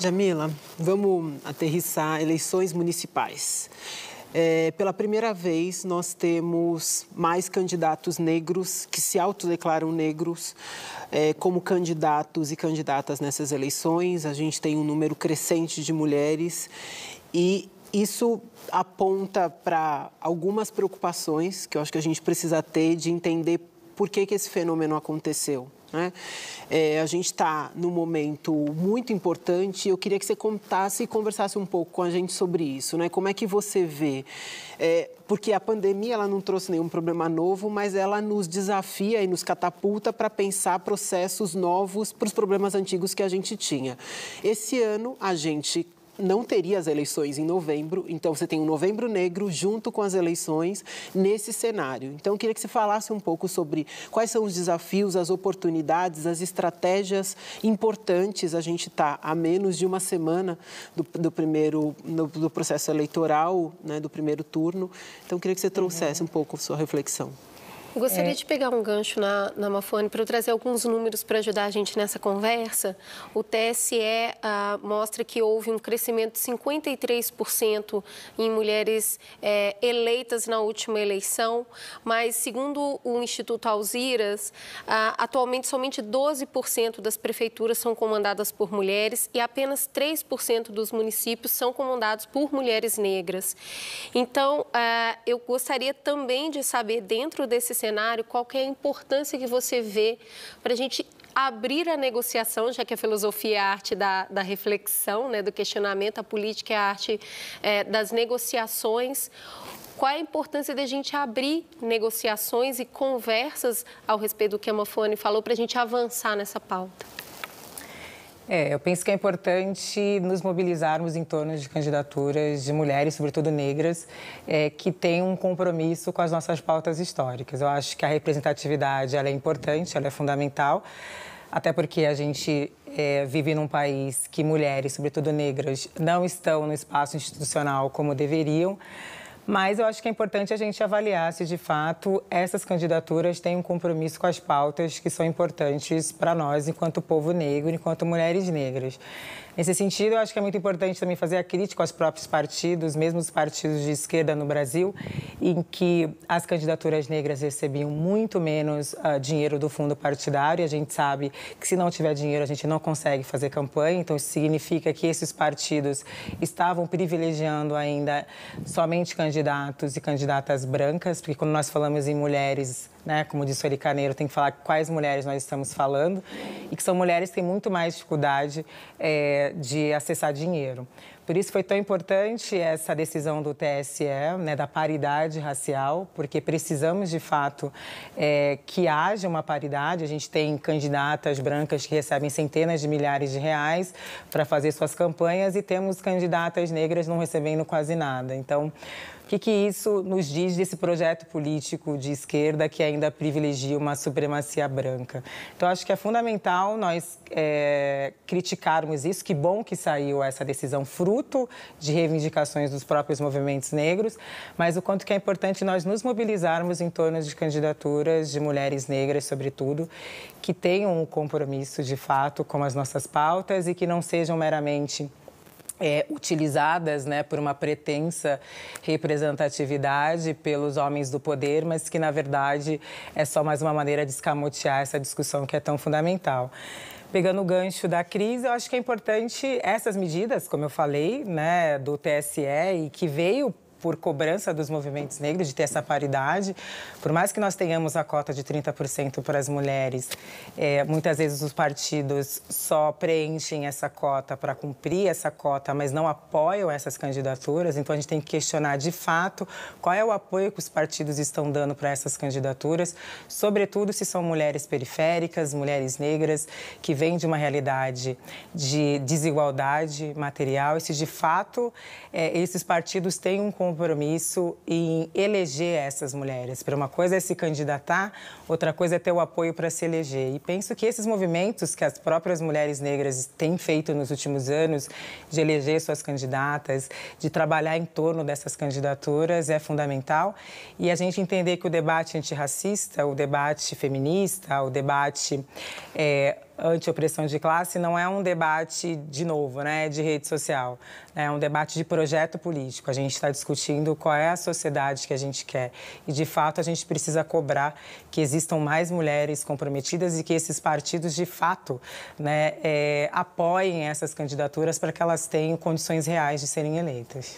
Jamila, vamos aterrissar eleições municipais. É, pela primeira vez, nós temos mais candidatos negros que se autodeclaram negros é, como candidatos e candidatas nessas eleições. A gente tem um número crescente de mulheres e isso aponta para algumas preocupações que eu acho que a gente precisa ter de entender por que, que esse fenômeno aconteceu. Né? É, a gente está num momento muito importante. Eu queria que você contasse e conversasse um pouco com a gente sobre isso. Né? Como é que você vê? É, porque a pandemia ela não trouxe nenhum problema novo, mas ela nos desafia e nos catapulta para pensar processos novos para os problemas antigos que a gente tinha. Esse ano a gente não teria as eleições em novembro, então você tem um novembro negro junto com as eleições nesse cenário. Então, eu queria que você falasse um pouco sobre quais são os desafios, as oportunidades, as estratégias importantes. A gente está a menos de uma semana do, do primeiro do, do processo eleitoral, né, do primeiro turno. Então, eu queria que você trouxesse uhum. um pouco a sua reflexão. Gostaria é... de pegar um gancho na, na Mafone para eu trazer alguns números para ajudar a gente nessa conversa. O TSE ah, mostra que houve um crescimento de 53% em mulheres eh, eleitas na última eleição, mas segundo o Instituto Alziras, ah, atualmente somente 12% das prefeituras são comandadas por mulheres e apenas 3% dos municípios são comandados por mulheres negras. Então, ah, eu gostaria também de saber, dentro desses cenário, qual é a importância que você vê para a gente abrir a negociação, já que a filosofia é a arte da, da reflexão, né, do questionamento, a política é a arte é, das negociações. Qual é a importância da gente abrir negociações e conversas ao respeito do que a Mafone falou para a gente avançar nessa pauta? É, eu penso que é importante nos mobilizarmos em torno de candidaturas de mulheres, sobretudo negras, é, que têm um compromisso com as nossas pautas históricas. Eu acho que a representatividade ela é importante, ela é fundamental, até porque a gente é, vive num país que mulheres, sobretudo negras, não estão no espaço institucional como deveriam. Mas eu acho que é importante a gente avaliar se, de fato, essas candidaturas têm um compromisso com as pautas que são importantes para nós, enquanto povo negro, enquanto mulheres negras. Nesse sentido, eu acho que é muito importante também fazer a crítica aos próprios partidos, mesmo os partidos de esquerda no Brasil, em que as candidaturas negras recebiam muito menos uh, dinheiro do fundo partidário. A gente sabe que se não tiver dinheiro, a gente não consegue fazer campanha. Então, isso significa que esses partidos estavam privilegiando ainda somente candidaturas candidatos e candidatas brancas, porque quando nós falamos em mulheres, né? Como disse o Ericaneiro tem que falar quais mulheres nós estamos falando e que são mulheres que têm muito mais dificuldade é, de acessar dinheiro. Por isso foi tão importante essa decisão do TSE, né, da paridade racial, porque precisamos de fato é, que haja uma paridade. A gente tem candidatas brancas que recebem centenas de milhares de reais para fazer suas campanhas e temos candidatas negras não recebendo quase nada. Então, o que, que isso nos diz desse projeto político de esquerda que é ainda privilegia uma supremacia branca. Então, acho que é fundamental nós é, criticarmos isso. Que bom que saiu essa decisão, fruto de reivindicações dos próprios movimentos negros, mas o quanto que é importante nós nos mobilizarmos em torno de candidaturas de mulheres negras, sobretudo, que tenham um compromisso de fato com as nossas pautas e que não sejam meramente é, utilizadas né, por uma pretensa representatividade pelos homens do poder, mas que, na verdade, é só mais uma maneira de escamotear essa discussão que é tão fundamental. Pegando o gancho da crise, eu acho que é importante essas medidas, como eu falei, né, do TSE e que veio por cobrança dos movimentos negros de ter essa paridade. Por mais que nós tenhamos a cota de 30% para as mulheres, é, muitas vezes os partidos só preenchem essa cota para cumprir essa cota, mas não apoiam essas candidaturas. Então a gente tem que questionar de fato qual é o apoio que os partidos estão dando para essas candidaturas, sobretudo se são mulheres periféricas, mulheres negras, que vêm de uma realidade de desigualdade material e se de fato é, esses partidos têm um compromisso em eleger essas mulheres. Para uma coisa é se candidatar, outra coisa é ter o apoio para se eleger. E penso que esses movimentos que as próprias mulheres negras têm feito nos últimos anos, de eleger suas candidatas, de trabalhar em torno dessas candidaturas, é fundamental. E a gente entender que o debate antirracista, o debate feminista, o debate. É, antiopressão de classe não é um debate, de novo, né, de rede social. É um debate de projeto político. A gente está discutindo qual é a sociedade que a gente quer. E, de fato, a gente precisa cobrar que existam mais mulheres comprometidas e que esses partidos, de fato, né, é, apoiem essas candidaturas para que elas tenham condições reais de serem eleitas.